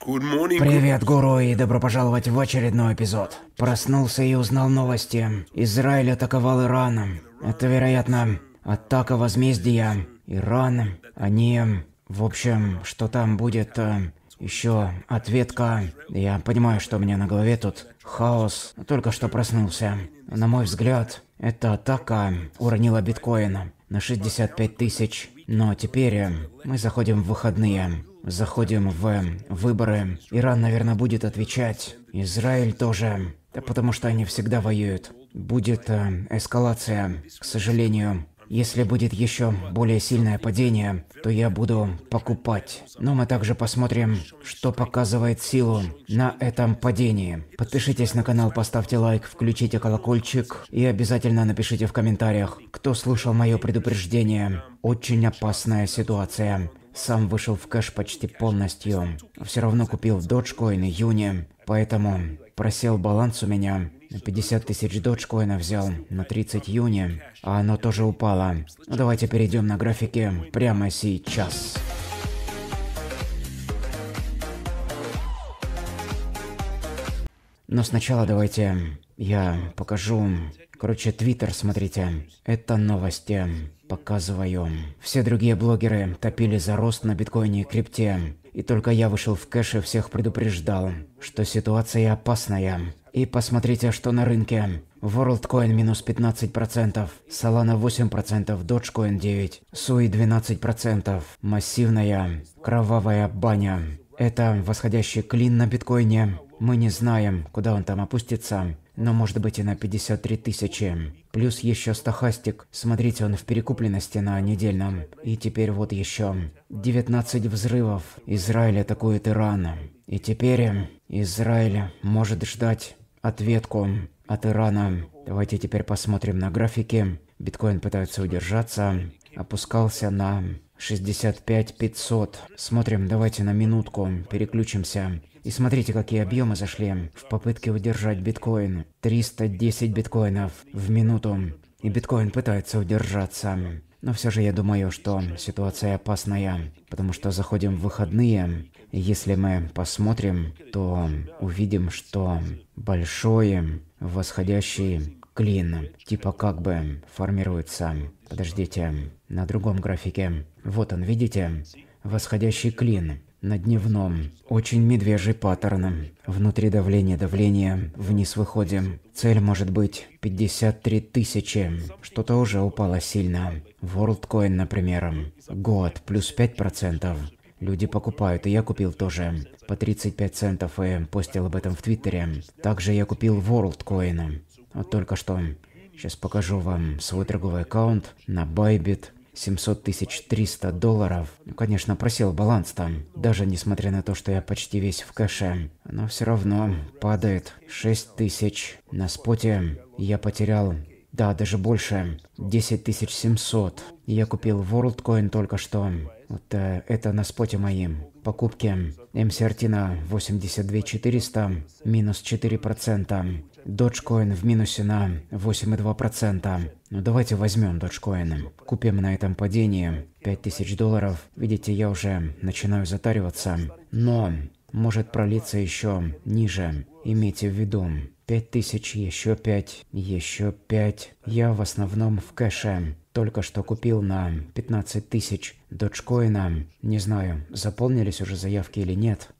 Привет, гуру, и добро пожаловать в очередной эпизод. Проснулся и узнал новости. Израиль атаковал Иран. Это, вероятно, атака возмездия. Иран, они... В общем, что там будет... Э, Еще ответка. Я понимаю, что у меня на голове тут хаос. Только что проснулся. На мой взгляд, эта атака уронила биткоина на 65 тысяч. Но теперь э, мы заходим в выходные. Заходим в эм, выборы. Иран, наверное, будет отвечать. Израиль тоже. Да потому что они всегда воюют. Будет э, эскалация, к сожалению. Если будет еще более сильное падение, то я буду покупать. Но мы также посмотрим, что показывает силу на этом падении. Подпишитесь на канал, поставьте лайк, включите колокольчик и обязательно напишите в комментариях, кто слышал мое предупреждение. Очень опасная ситуация сам вышел в кэш почти полностью. Все равно купил доджкоин июне, поэтому просел баланс у меня. 50 тысяч доджкоина взял на 30 июня, а оно тоже упало. Давайте перейдем на графике прямо сейчас. Но сначала давайте я покажу. Короче, твиттер смотрите. Это новости. Показываю. Все другие блогеры топили за рост на биткоине и крипте. И только я вышел в кэш и всех предупреждал, что ситуация опасная. И посмотрите, что на рынке. WorldCoin минус 15%, Solana 8%, Dogecoin 9%, Sui 12%. Массивная, кровавая баня. Это восходящий клин на биткоине. Мы не знаем, куда он там опустится но может быть и на 53 тысячи. Плюс еще стахастик. Смотрите, он в перекупленности на недельном. И теперь вот еще 19 взрывов. Израиль атакует Иран. И теперь эм, Израиль может ждать ответку от Ирана. Давайте теперь посмотрим на графики. Биткоин пытается удержаться. Опускался на 65 500. Смотрим, давайте на минутку, переключимся. И смотрите, какие объемы зашли в попытке удержать биткоин. 310 биткоинов в минуту. И биткоин пытается удержаться. Но все же я думаю, что ситуация опасная, потому что заходим в выходные. Если мы посмотрим, то увидим, что большой восходящий клин, типа как бы формируется. Подождите, на другом графике. Вот он, видите? Восходящий клин на дневном. Очень медвежий паттерн. Внутри давление, давление, вниз выходим. Цель может быть 53 тысячи. Что-то уже упало сильно. WorldCoin, например. Год, плюс 5%. Люди покупают, и я купил тоже. По 35 центов и постил об этом в Твиттере. Также я купил WorldCoin. Вот только что. Сейчас покажу вам свой торговый аккаунт на Bybit. 700 тысяч 300 долларов. Ну, конечно, просил баланс там. Даже несмотря на то, что я почти весь в кэше. Но все равно падает 6 тысяч. На споте я потерял, да, даже больше, 10 700. Я купил WorldCoin только что. Вот э, это на споте моим. Покупки MCRT на 82400, минус 4%. Dogecoin в минусе на 8,2%. Ну давайте возьмем Dogecoin. Купим на этом падении 5000 долларов. Видите, я уже начинаю затариваться. Но может пролиться еще ниже. Имейте в виду. Пять тысяч, еще пять, еще пять. Я в основном в кэше. Только что купил на 15 тысяч дочкоина. Не знаю, заполнились уже заявки или нет.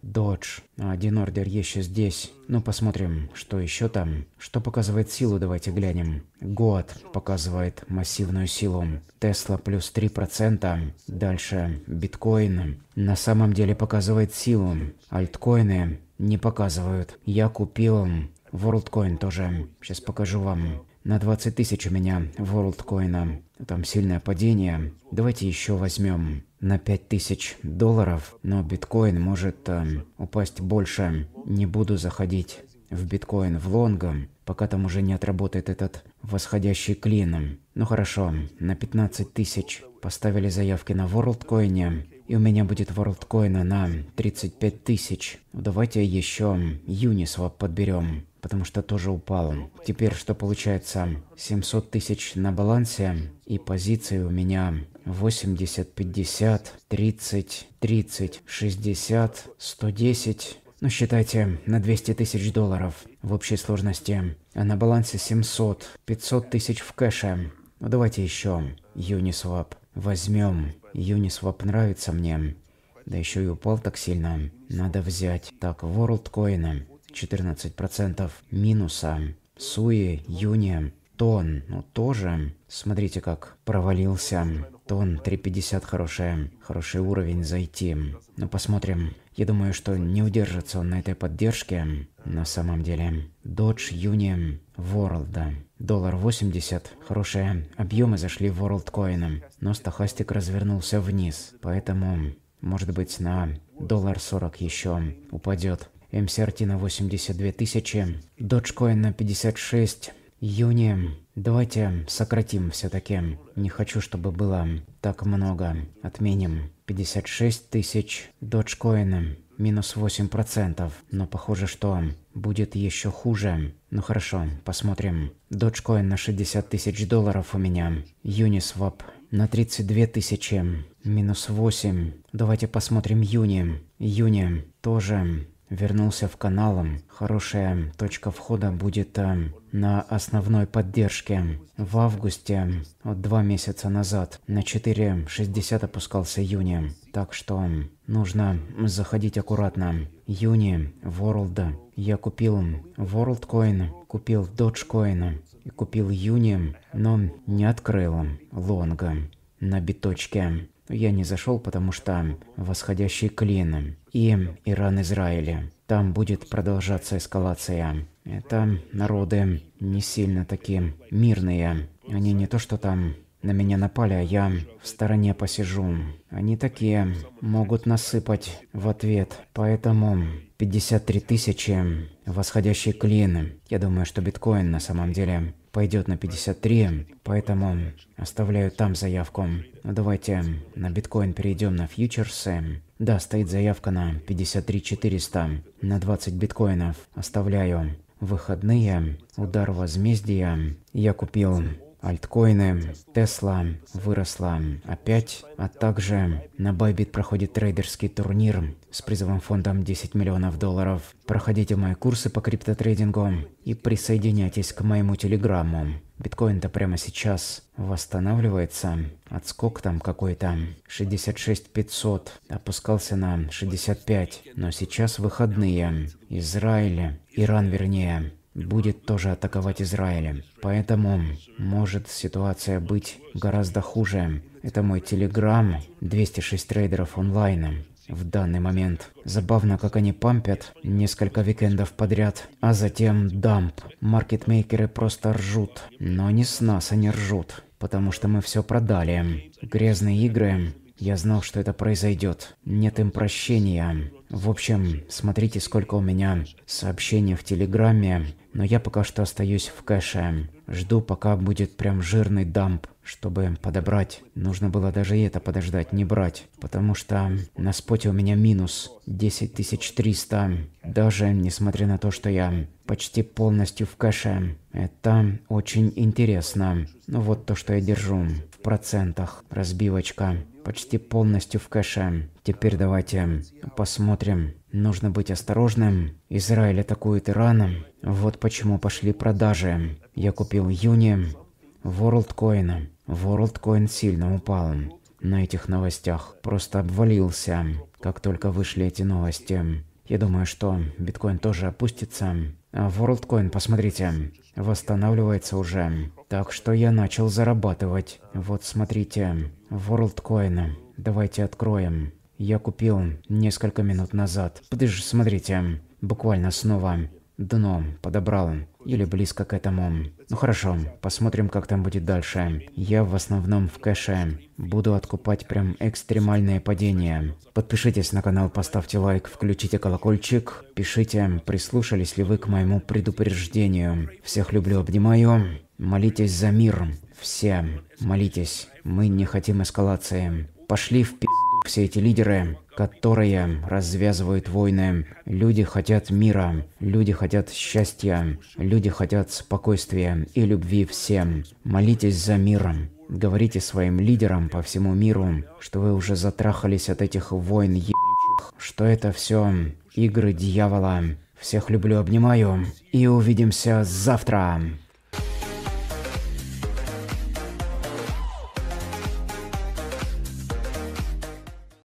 Додж. Один ордер еще здесь. Ну, посмотрим, что еще там. Что показывает силу, давайте глянем. Год показывает массивную силу. Тесла плюс 3%. Дальше биткоин. На самом деле показывает силу. Альткоины не показывают. Я купил WorldCoin тоже. Сейчас покажу вам. На 20 тысяч у меня WorldCoin. Там сильное падение. Давайте еще возьмем на 5 тысяч долларов. Но биткоин может э, упасть больше. Не буду заходить в биткоин в лонгом, пока там уже не отработает этот восходящий клин. Ну хорошо, на 15 тысяч поставили заявки на WorldCoin. И у меня будет WorldCoin на 35 тысяч. Давайте еще Uniswap подберем, потому что тоже упал. Теперь что получается? 700 тысяч на балансе, и позиции у меня 80, 50, 30, 30, 60, 110, ну, считайте, на 200 тысяч долларов в общей сложности. А на балансе 700, 500 тысяч в кэше. Ну, давайте еще Uniswap возьмем. Юнисвап нравится мне. Да еще и упал так сильно. Надо взять. Так, WorldCoin 14% минуса. Суи, Юни, Тон, ну тоже. Смотрите как, провалился. Тон 3.50 хорошая, хороший уровень зайти. Ну посмотрим. Я думаю, что не удержится он на этой поддержке. На самом деле. Додж Юни Ворлда. Доллар 80. Хорошие объемы зашли в WorldCoin, но стохастик развернулся вниз, поэтому, может быть, на доллар 40 еще упадет. MCRT на 82 тысячи, Dogecoin на 56, Юни. Давайте сократим все-таки. Не хочу, чтобы было так много. Отменим 56 тысяч Dogecoin минус 8%. Но похоже, что будет еще хуже. Ну хорошо, посмотрим. Доджкоин на 60 тысяч долларов у меня. Uniswap на 32 тысячи. Минус 8. Давайте посмотрим Юни. Юни тоже вернулся в канал. Хорошая точка входа будет э, на основной поддержке. В августе, вот два месяца назад, на 4.60 опускался Юни. Так что нужно заходить аккуратно. Юни, World. Я купил WorldCoin, купил Dogecoin и купил Юни, но не открыл лонга на биточке. Я не зашел, потому что восходящий клин и Иран-Израиль. Там будет продолжаться эскалация. Это народы не сильно такие мирные. Они не то что там на меня напали, а я в стороне посижу. Они такие могут насыпать в ответ. Поэтому 53 тысячи восходящие клины Я думаю, что биткоин на самом деле пойдет на 53, поэтому оставляю там заявку. Но ну, давайте на биткоин перейдем на фьючерсы. Да, стоит заявка на 53 400 на 20 биткоинов. Оставляю выходные, удар возмездия. Я купил альткоины, Тесла выросла опять, а также на Байбит проходит трейдерский турнир с призовым фондом 10 миллионов долларов. Проходите мои курсы по криптотрейдингу и присоединяйтесь к моему телеграмму. Биткоин-то прямо сейчас восстанавливается. Отскок там какой-то. 66 500. Опускался на 65. Но сейчас выходные. Израиль. Иран вернее будет тоже атаковать Израиль. Поэтому может ситуация быть гораздо хуже. Это мой телеграм, 206 трейдеров онлайн в данный момент. Забавно, как они пампят несколько викендов подряд, а затем дамп. Маркетмейкеры просто ржут. Но не с нас они ржут, потому что мы все продали. Грязные игры я знал, что это произойдет. Нет им прощения. В общем, смотрите, сколько у меня сообщений в Телеграме, но я пока что остаюсь в кэше. Жду, пока будет прям жирный дамп, чтобы подобрать. Нужно было даже это подождать, не брать. Потому что на споте у меня минус 10300. Даже несмотря на то, что я почти полностью в кэше. Это очень интересно. Ну вот то, что я держу в процентах. Разбивочка. Почти полностью в кэше. Теперь давайте посмотрим. Нужно быть осторожным. Израиль атакует Иран. Вот почему пошли продажи. Я купил Юни WorldCoin. WorldCoin сильно упал на этих новостях. Просто обвалился, как только вышли эти новости. Я думаю, что биткоин тоже опустится. А WorldCoin, посмотрите, восстанавливается уже. Так что я начал зарабатывать. Вот смотрите, WorldCoin. Давайте откроем. Я купил несколько минут назад. Подожди, смотрите, буквально снова дно подобрал, или близко к этому. Ну хорошо, посмотрим, как там будет дальше. Я в основном в кэше. Буду откупать прям экстремальные падения. Подпишитесь на канал, поставьте лайк, включите колокольчик. Пишите, прислушались ли вы к моему предупреждению. Всех люблю, обнимаю. Молитесь за мир. Все. Молитесь. Мы не хотим эскалации. Пошли в пи*** все эти лидеры, которые развязывают войны. Люди хотят мира, люди хотят счастья, люди хотят спокойствия и любви всем. Молитесь за миром. Говорите своим лидерам по всему миру, что вы уже затрахались от этих войн ебаных, что это все игры дьявола. Всех люблю, обнимаю и увидимся завтра.